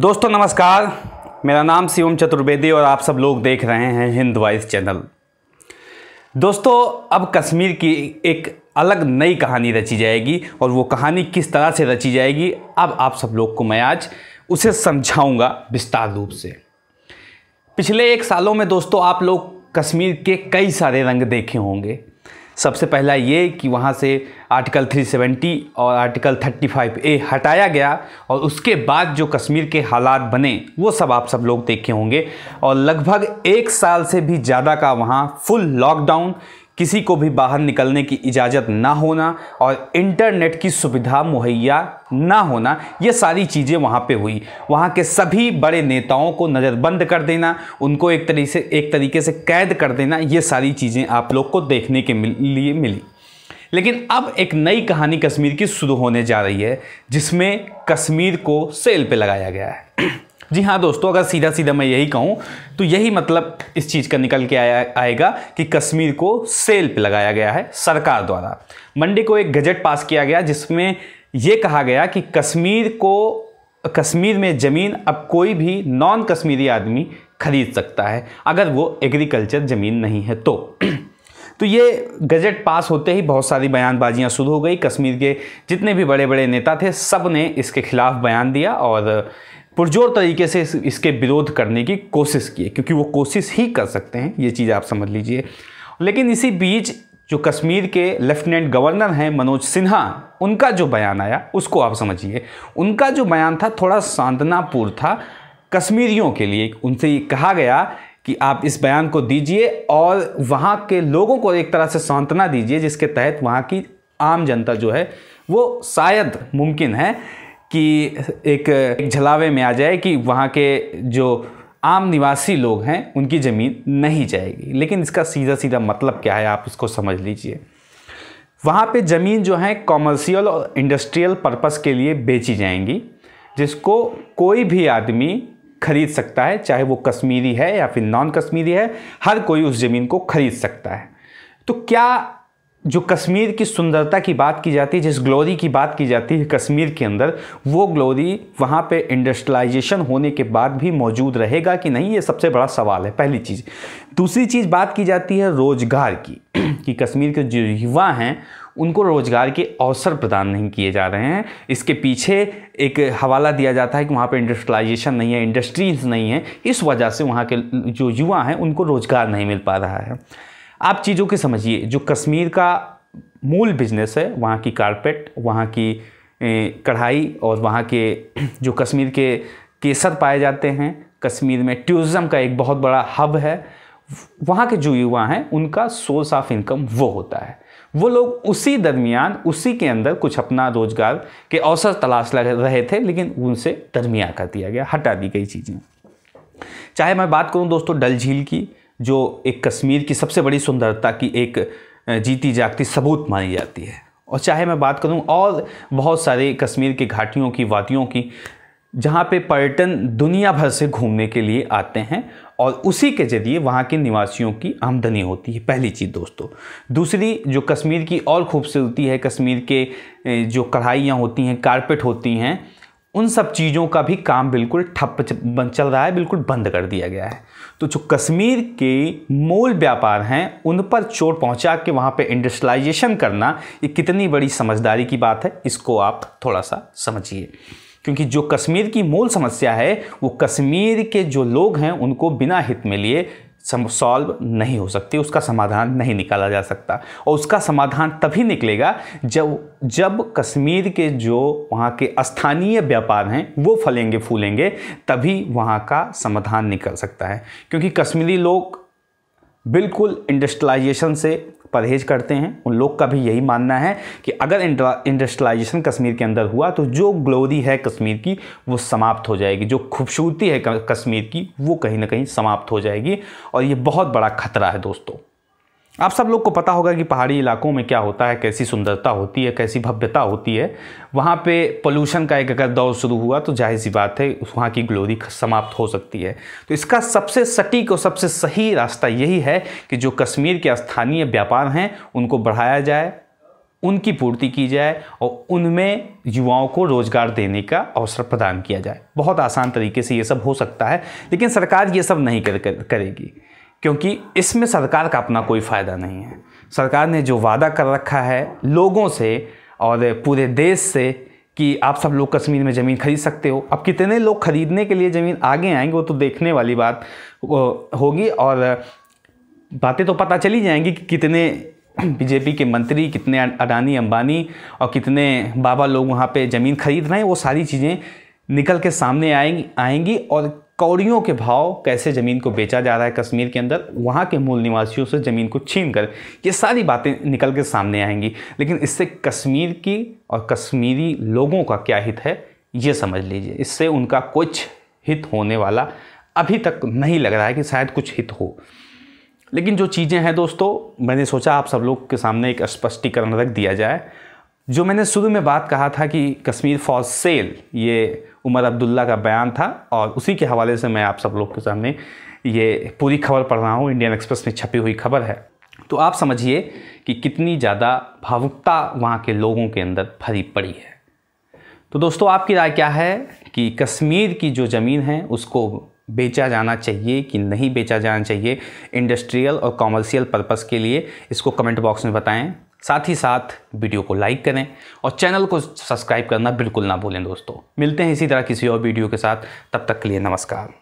दोस्तों नमस्कार मेरा नाम शिवम चतुर्वेदी और आप सब लोग देख रहे हैं हिंद वाइज चैनल दोस्तों अब कश्मीर की एक अलग नई कहानी रची जाएगी और वो कहानी किस तरह से रची जाएगी अब आप सब लोग को मैं आज उसे समझाऊंगा विस्तार रूप से पिछले एक सालों में दोस्तों आप लोग कश्मीर के कई सारे रंग देखे होंगे सबसे पहला ये कि वहाँ से आर्टिकल 370 और आर्टिकल 35 ए हटाया गया और उसके बाद जो कश्मीर के हालात बने वो सब आप सब लोग देखे होंगे और लगभग एक साल से भी ज़्यादा का वहाँ फुल लॉकडाउन किसी को भी बाहर निकलने की इजाज़त ना होना और इंटरनेट की सुविधा मुहैया ना होना ये सारी चीज़ें वहाँ पे हुई वहाँ के सभी बड़े नेताओं को नज़रबंद कर देना उनको एक तरीके से एक तरीके से कैद कर देना ये सारी चीज़ें आप लोग को देखने के लिए मिली लेकिन अब एक नई कहानी कश्मीर की शुरू होने जा रही है जिसमें कश्मीर को सेल पर लगाया गया है जी हाँ दोस्तों अगर सीधा सीधा मैं यही कहूँ तो यही मतलब इस चीज़ का निकल के आया आएगा कि कश्मीर को सेल पे लगाया गया है सरकार द्वारा मंडे को एक गजट पास किया गया जिसमें ये कहा गया कि कश्मीर को कश्मीर में ज़मीन अब कोई भी नॉन कश्मीरी आदमी खरीद सकता है अगर वो एग्रीकल्चर ज़मीन नहीं है तो तो ये गजट पास होते ही बहुत सारी बयानबाजियां शुरू हो गई कश्मीर के जितने भी बड़े बड़े नेता थे सब ने इसके खिलाफ बयान दिया और पुरजोर तरीके से इसके विरोध करने की कोशिश की है क्योंकि वो कोशिश ही कर सकते हैं ये चीज़ आप समझ लीजिए लेकिन इसी बीच जो कश्मीर के लेफ्टिनेंट गवर्नर हैं मनोज सिन्हा उनका जो बयान आया उसको आप समझिए उनका जो बयान था थोड़ा सांत्वनापूर्ण था कश्मीरियों के लिए उनसे ये कहा गया कि आप इस बयान को दीजिए और वहाँ के लोगों को एक तरह से सांत्वना दीजिए जिसके तहत वहाँ की आम जनता जो है वो शायद मुमकिन है कि एक, एक झलावे में आ जाए कि वहाँ के जो आम निवासी लोग हैं उनकी ज़मीन नहीं जाएगी लेकिन इसका सीधा सीधा मतलब क्या है आप इसको समझ लीजिए वहाँ पे ज़मीन जो है कॉमर्शियल और इंडस्ट्रियल पर्पस के लिए बेची जाएंगी जिसको कोई भी आदमी खरीद सकता है चाहे वो कश्मीरी है या फिर नॉन कश्मीरी है हर कोई उस ज़मीन को खरीद सकता है तो क्या जो कश्मीर की सुंदरता की बात की जाती है जिस ग्लोरी की बात की जाती है कश्मीर के अंदर वो ग्लोरी वहाँ पे इंडस्ट्रियलाइजेशन होने के बाद भी मौजूद रहेगा कि नहीं ये सबसे बड़ा सवाल है पहली चीज़ दूसरी चीज़ बात की जाती है रोज़गार की कि कश्मीर के जो युवा हैं उनको रोज़गार के अवसर प्रदान नहीं किए जा रहे हैं इसके पीछे एक हवाला दिया जाता है कि वहाँ पर इंडस्ट्रलाइजेशन नहीं है इंडस्ट्रीज़ नहीं है इस वजह से वहाँ के जो युवा हैं उनको रोज़गार नहीं मिल पा रहा है आप चीज़ों के समझिए जो कश्मीर का मूल बिजनेस है वहाँ की कारपेट वहाँ की कढ़ाई और वहाँ के जो कश्मीर के केसर पाए जाते हैं कश्मीर में टूरिज़म का एक बहुत बड़ा हब है वहाँ के जो युवा हैं उनका सोर्स ऑफ इनकम वो होता है वो लोग उसी दरमियान उसी के अंदर कुछ अपना रोजगार के अवसर तलाश रहे थे लेकिन उनसे दरमिया कर दिया गया हटा दी गई चीज़ें चाहे मैं बात करूँ दोस्तों डल झील की जो एक कश्मीर की सबसे बड़ी सुंदरता की एक जीती जागती सबूत मानी जाती है और चाहे मैं बात करूं और बहुत सारे कश्मीर की घाटियों की वादियों की जहाँ पे पर्यटन दुनिया भर से घूमने के लिए आते हैं और उसी के ज़रिए वहाँ के निवासियों की आमदनी होती है पहली चीज़ दोस्तों दूसरी जो कश्मीर की और खूबसूरती है कश्मीर के जो कढ़ाइयाँ होती हैं कारपेट होती हैं उन सब चीज़ों का भी काम बिल्कुल ठप चल रहा है बिल्कुल बंद कर दिया गया है तो जो कश्मीर के मूल व्यापार हैं उन पर चोट पहुंचा के वहाँ पे इंडस्ट्रलाइजेशन करना ये कितनी बड़ी समझदारी की बात है इसको आप थोड़ा सा समझिए क्योंकि जो कश्मीर की मूल समस्या है वो कश्मीर के जो लोग हैं उनको बिना हित में लिए सॉल्व नहीं हो सकती उसका समाधान नहीं निकाला जा सकता और उसका समाधान तभी निकलेगा जब जब कश्मीर के जो वहाँ के स्थानीय व्यापार हैं वो फलेंगे फूलेंगे तभी वहाँ का समाधान निकल सकता है क्योंकि कश्मीरी लोग बिल्कुल इंडस्ट्रलाइजेशन से परहेज करते हैं उन लोग का भी यही मानना है कि अगर इंडस्ट्रलाइजेशन कश्मीर के अंदर हुआ तो जो ग्लोरी है कश्मीर की वो समाप्त हो जाएगी जो खूबसूरती है कश्मीर की वो कहीं ना कहीं समाप्त हो जाएगी और ये बहुत बड़ा खतरा है दोस्तों आप सब लोग को पता होगा कि पहाड़ी इलाकों में क्या होता है कैसी सुंदरता होती है कैसी भव्यता होती है वहाँ पे पोल्यूशन का एक अगर दौर शुरू हुआ तो जाहिर सी बात है वहाँ की ग्लोरी समाप्त हो सकती है तो इसका सबसे सटीक और सबसे सही रास्ता यही है कि जो कश्मीर के स्थानीय व्यापार हैं उनको बढ़ाया जाए उनकी पूर्ति की जाए और उनमें युवाओं को रोज़गार देने का अवसर प्रदान किया जाए बहुत आसान तरीके से ये सब हो सकता है लेकिन सरकार ये सब नहीं कर, कर, करेगी क्योंकि इसमें सरकार का अपना कोई फ़ायदा नहीं है सरकार ने जो वादा कर रखा है लोगों से और पूरे देश से कि आप सब लोग कश्मीर में ज़मीन खरीद सकते हो अब कितने लोग खरीदने के लिए ज़मीन आगे आएंगे वो तो देखने वाली बात होगी और बातें तो पता चली जाएंगी कि कितने बीजेपी के मंत्री कितने अडानी अंबानी और कितने बाबा लोग वहाँ पे ज़मीन खरीद रहे हैं वो सारी चीज़ें निकल के सामने आएंगी आएंगी और कौड़ियों के भाव कैसे ज़मीन को बेचा जा रहा है कश्मीर के अंदर वहाँ के मूल निवासियों से ज़मीन को छीन कर ये सारी बातें निकल के सामने आएंगी लेकिन इससे कश्मीर की और कश्मीरी लोगों का क्या हित है ये समझ लीजिए इससे उनका कुछ हित होने वाला अभी तक नहीं लग रहा है कि शायद कुछ हित हो लेकिन जो चीज़ें हैं दोस्तों मैंने सोचा आप सब लोग के सामने एक स्पष्टीकरण रख दिया जाए जो मैंने शुरू में बात कहा था कि कश्मीर फॉर सेल ये उमर अब्दुल्ला का बयान था और उसी के हवाले से मैं आप सब लोग के सामने ये पूरी खबर पढ़ रहा हूँ इंडियन एक्सप्रेस में छपी हुई खबर है तो आप समझिए कि कितनी ज़्यादा भावुकता वहाँ के लोगों के अंदर भरी पड़ी है तो दोस्तों आपकी राय क्या है कि कश्मीर की जो ज़मीन है उसको बेचा जाना चाहिए कि नहीं बेचा जाना चाहिए इंडस्ट्रियल और कॉमर्शियल पर्पस के लिए इसको कमेंट बॉक्स में बताएं साथ ही साथ वीडियो को लाइक करें और चैनल को सब्सक्राइब करना बिल्कुल ना भूलें दोस्तों मिलते हैं इसी तरह किसी और वीडियो के साथ तब तक के लिए नमस्कार